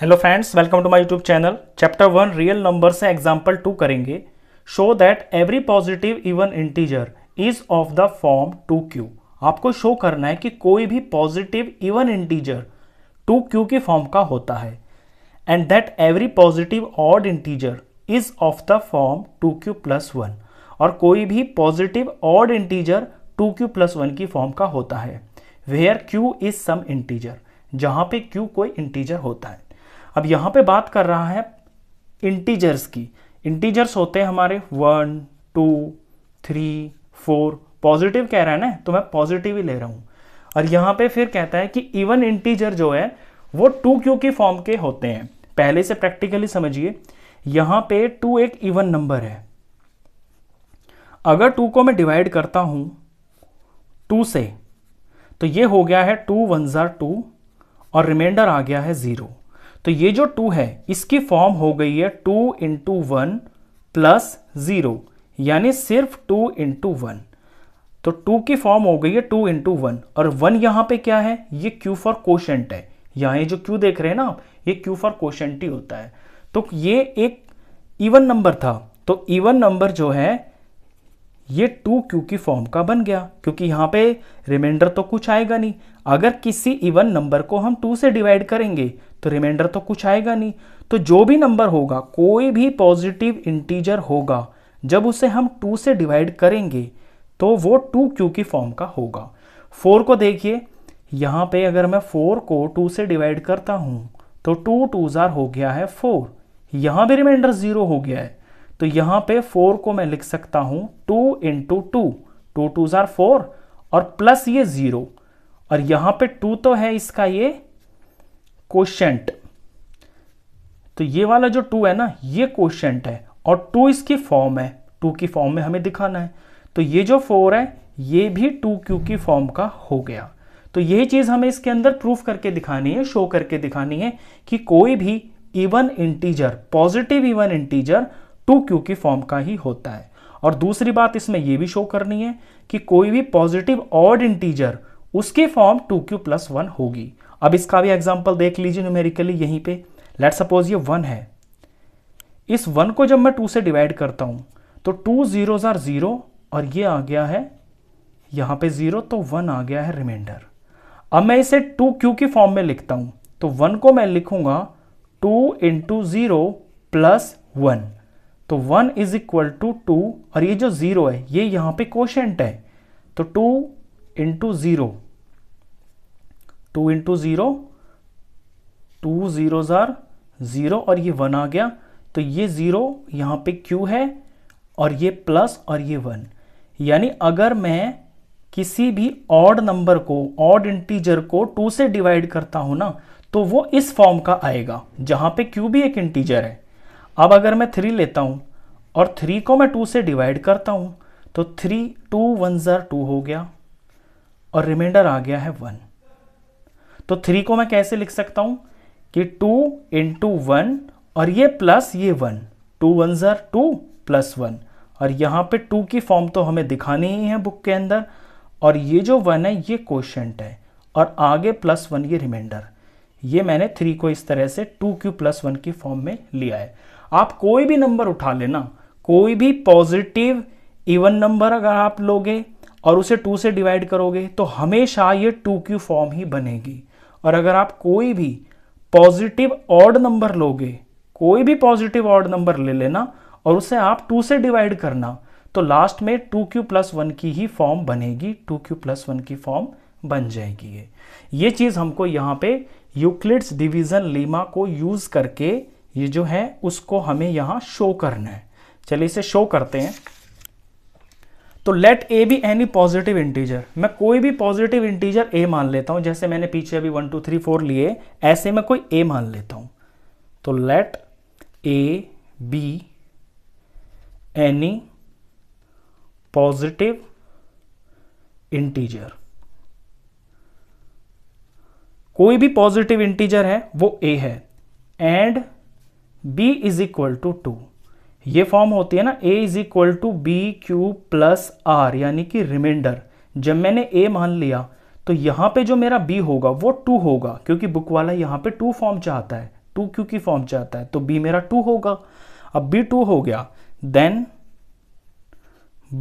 hello friends welcome to my YouTube channel chapter one real number से example two करेंगे show that every positive even integer is of the form two q आपको show करना है कि कोई भी positive even integer two q के form का होता है and that every positive odd integer is of the form two q plus one और कोई भी positive odd integer two q plus one की फॉर्म का होता है where q is some integer जहाँ पे क्यू कोई इंटीजर होता है अब यहां पे बात कर रहा है इंटीजर्स की इंटीजर्स होते हैं हमारे one two three four positive कह रहा है ना तो मैं पॉजिटिव ही ले रहा हूं और यहां पे फिर कहता है कि इवन इंटीजर जो है वो टू क्यू के फॉर्म के होते हैं पहले से प्रैक्टिकली समझिए यहां पे टू एक इवन नंबर है अगर टू को मैं डिवाइड करता हूं टू से तो ये हो गया है टू वन ज़ार टू और रिमाइंडर आ गया है ज़ीरो तो ये जो टू है इसकी फॉर्म हो गई है two into one plus zero यानी सिर्फ टू इंटू वन तो टू की फॉर्म हो गई है टू इंटू वन और वन यहां पे क्या है ये क्यू फॉर क्वेश्चेंट है यहां ये जो क्यू देख रहे हैं ना आप ये क्यू फॉर क्वेश्चेंट ही होता है तो ये एक इवन नंबर था तो इवन नंबर जो है ये टू क्यू की फॉर्म का बन गया क्योंकि यहां पे रिमाइंडर तो कुछ आएगा नहीं अगर किसी इवन नंबर को हम टू से डिवाइड करेंगे तो रिमाइंडर तो कुछ आएगा नहीं तो जो भी नंबर होगा कोई भी पॉजिटिव इंटीजर होगा जब उसे हम टू से डिवाइड करेंगे तो वो टू क्यू की फॉर्म का होगा फोर को देखिए यहाँ पे अगर मैं फोर को टू से डिवाइड करता हूँ तो टू टू ज़ार हो गया है फोर यहाँ भी रिमाइंडर ज़ीरो हो गया है तो यहाँ पे फोर को मैं लिख सकता हूँ two into two two two ज़ार फोर और प्लस ये ज़ीरो और यहाँ पे टू तो है इसका ये कोशेंट तो ये वाला जो टू है ना ये कोशेंट है और टू इसकी फॉर्म है टू की फॉर्म में हमें दिखाना है तो ये जो फोर है ये भी टू क्यू की फॉर्म का हो गया तो ये चीज़ हमें इसके अंदर प्रूफ करके दिखानी है शो करके दिखानी है कि कोई भी even integer positive even integer two q की फॉर्म का ही होता है और दूसरी बात इसमें यह भी शो करनी है कि कोई भी पॉजिटिव ऑड इंटीजर उसकी form two q plus one होगी अब इसका भी एग्जाम्पल देख लीजिए न्यूमेरिकली यहीं पे लेट सपोज ये वन है इस वन को जब मैं टू से डिवाइड करता हूँ तो टू जीरो आर ज़ीरो और ये आ गया है यहाँ पे ज़ीरो तो वन आ गया है रिमाइंडर अब मैं इसे टू क्यू की फॉर्म में लिखता हूँ तो वन को मैं लिखूंगा two into zero plus one तो one is equal to two और ये जो ज़ीरो है ये यहाँ पे क्वेश्चन है तो two into zero two into zero two zero ज़ार ज़ीरो और ये वन आ गया तो ये ज़ीरो यहाँ पे क्यू है और ये प्लस और ये वन यानी अगर मैं किसी भी ऑड नंबर को ऑड इंटीजर को टू से डिवाइड करता हूँ ना तो वो इस फॉर्म का आएगा जहाँ पे क्यू भी एक इंटीजर है अब अगर मैं थ्री लेता हूँ और थ्री को मैं टू से डिवाइड करता हूँ तो थ्री टू वन ज़ार टू हो गया और रिमाइंडर आ गया है वन तो थ्री को मैं कैसे लिख सकता हूं कि टू इंटू वन और ये प्लस ये वन टू वन ज़र टू प्लस वन और यहाँ पे टू की फॉर्म तो हमें दिखानी ही है बुक के अंदर और ये जो वन है ये क्वेश्चन है और आगे प्लस वन ये रिमाइंडर ये मैंने थ्री को इस तरह से टू क्यू प्लस वन की फॉर्म में लिया है आप कोई भी नंबर उठा लेना कोई भी पॉजिटिव इवन नंबर अगर आप लोगे और उसे टू से डिवाइड करोगे तो हमेशा ये टू क्यू फॉर्म ही बनेगी और अगर आप कोई भी पॉजिटिव ऑड नंबर लोगे कोई भी पॉजिटिव ऑड नंबर ले लेना और उसे आप टू से डिवाइड करना तो लास्ट में टू क्यू प्लस वन की ही फॉर्म बनेगी टू क्यू प्लस वन की फॉर्म बन जाएगी ये ये चीज़ हमको यहाँ पे यूक्लिड्स डिवीज़न लीमा को यूज़ करके ये जो है उसको हमें यहाँ शो करना है चलिए इसे शो करते हैं तो let a b any positive integer मैं कोई भी पॉजिटिव इंटीजर ए मान लेता हूं जैसे मैंने पीछे अभी वन टू थ्री फोर लिए ऐसे मैं कोई ए मान लेता हूं तो let a b any positive integer कोई भी पॉजिटिव इंटीजर है वो ए है and b is equal to two ये फॉर्म होती है ना a is equal to b q plus r यानी कि रिमाइंडर जब मैंने a मान लिया तो यहाँ पे जो मेरा b होगा वो टू होगा क्योंकि बुक वाला यहाँ पे टू फॉर्म चाहता है टू क्यू की फॉर्म चाहता है तो b मेरा टू होगा अब b टू हो गया then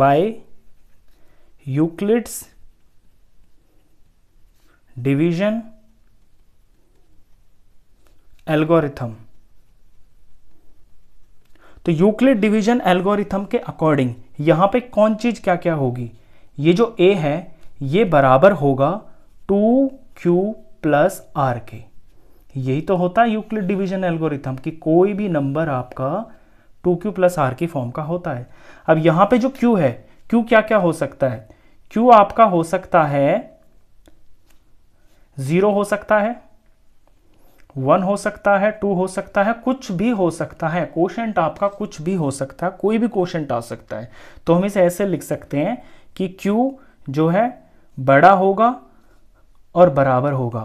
by Euclid's division algorithm तो यूक्लिड डिवीजन एल्गोरिथम के अकॉर्डिंग यहाँ पे कौन चीज़ क्या क्या होगी ये जो ए है ये बराबर होगा टू क्यू प्लस आर के यही तो होता है यूक्लिड डिवीजन एल्गोरिथम कि कोई भी नंबर आपका टू क्यू प्लस आर की फॉर्म का होता है अब यहाँ पे जो क्यू है क्यू क्या क्या हो सकता है क्यू आपका हो सकता है जीरो हो सकता है वन हो सकता है टू हो सकता है कुछ भी हो सकता है क्वेश्चन आपका कुछ भी हो सकता है कोई भी क्वेश्चन आ सकता है तो हम इसे ऐसे लिख सकते हैं कि क्यू जो है बड़ा होगा और बराबर होगा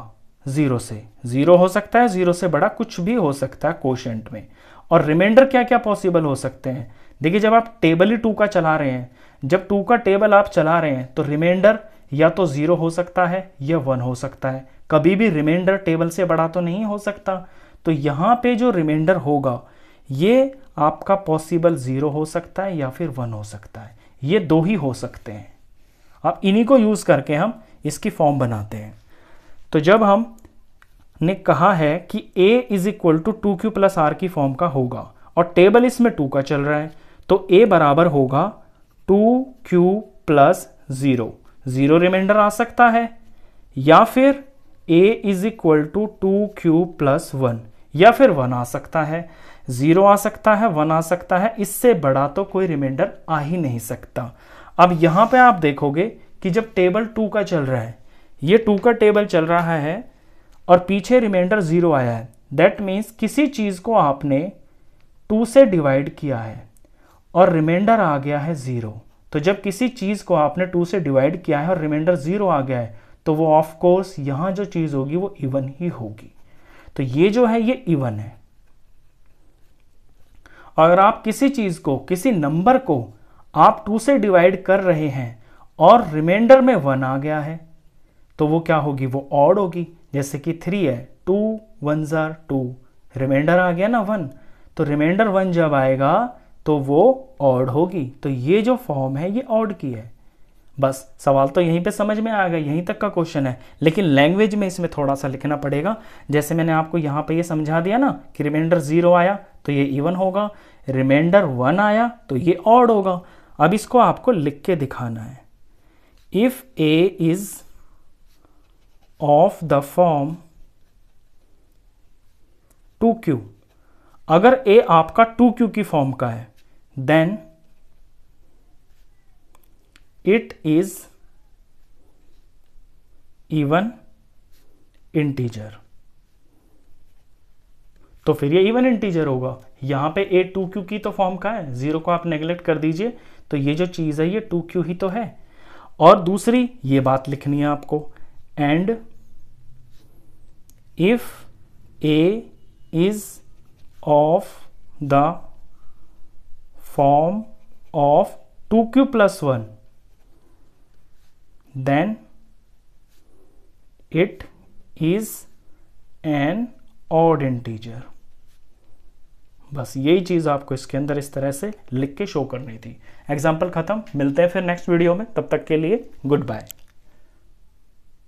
ज़ीरो से ज़ीरो हो सकता है ज़ीरो से बड़ा कुछ भी हो सकता है क्वेश्चन में और रिमाइंडर क्या क्या पॉसिबल हो सकते हैं देखिए जब आप टेबल ही टू का चला रहे हैं जब टू का टेबल आप चला रहे हैं तो रिमाइंडर या तो ज़ीरो हो सकता है या वन हो सकता है कभी भी रिमाइंडर टेबल से बड़ा तो नहीं हो सकता तो यहाँ पे जो रिमाइंडर होगा ये आपका पॉसिबल ज़ीरो हो सकता है या फिर वन हो सकता है ये दो ही हो सकते हैं अब इन्हीं को यूज़ करके हम इसकी फॉर्म बनाते हैं तो जब हम ने कहा है कि a is equal to two q plus r की फॉर्म का होगा और टेबल इसमें टू का चल रहा है तो a बराबर होगा two q plus zero zero remainder आ सकता है या फिर a is equal to two q plus one या फिर वन आ सकता है जीरो आ सकता है वन आ सकता है इससे बड़ा तो कोई रिमाइंडर आ ही नहीं सकता अब यहां पे आप देखोगे कि जब टेबल टू का चल रहा है ये टू का टेबल चल रहा है और पीछे रिमाइंडर जीरो आया है दैट मीन्स किसी चीज़ को आपने टू से डिवाइड किया है और रिमाइंडर आ गया है ज़ीरो तो जब किसी चीज़ को आपने टू से डिवाइड किया है और रिमाइंडर ज़ीरो आ गया है तो वो ऑफ कोर्स यहां जो चीज़ होगी वो इवन ही होगी तो ये जो है ये इवन है अगर आप किसी चीज़ को किसी नंबर को आप टू से डिवाइड कर रहे हैं और रिमाइंडर में वन आ गया है तो वो क्या होगी वो ऑड होगी जैसे कि थ्री है टू वन ज़ार टू रिमाइंडर आ गया ना वन तो रिमाइंडर वन जब आएगा तो वो ऑड होगी तो ये जो फॉर्म है ये ऑड की है बस सवाल तो यहीं पे समझ में आ गया यहीं तक का क्वेश्चन है लेकिन लैंग्वेज में इसमें थोड़ा सा लिखना पड़ेगा जैसे मैंने आपको यहाँ पे ये यह समझा दिया ना कि रिमाइंडर ज़ीरो आया तो ये इवन होगा रिमाइंडर वन आया तो ये ऑड होगा अब इसको आपको लिख के दिखाना है if a is of the form two q अगर ए आपका टू क्यू की फॉर्म का है then it is even integer तो फिर ये इवन इंटीजर होगा यहां पे ए टू क्यू की तो फॉर्म का है जीरो को आप नेग्लेक्ट कर दीजिए तो ये जो चीज है ये टू क्यू ही तो है और दूसरी ये बात लिखनी है आपको and if a is of the form of two q plus one then it is an odd integer बस यही चीज़ आपको इसके अंदर इस तरह से लिख के शो करनी थी एग्जाम्पल ख़त्म मिलते हैं फिर नेक्स्ट वीडियो में तब तक के लिए गुड बाय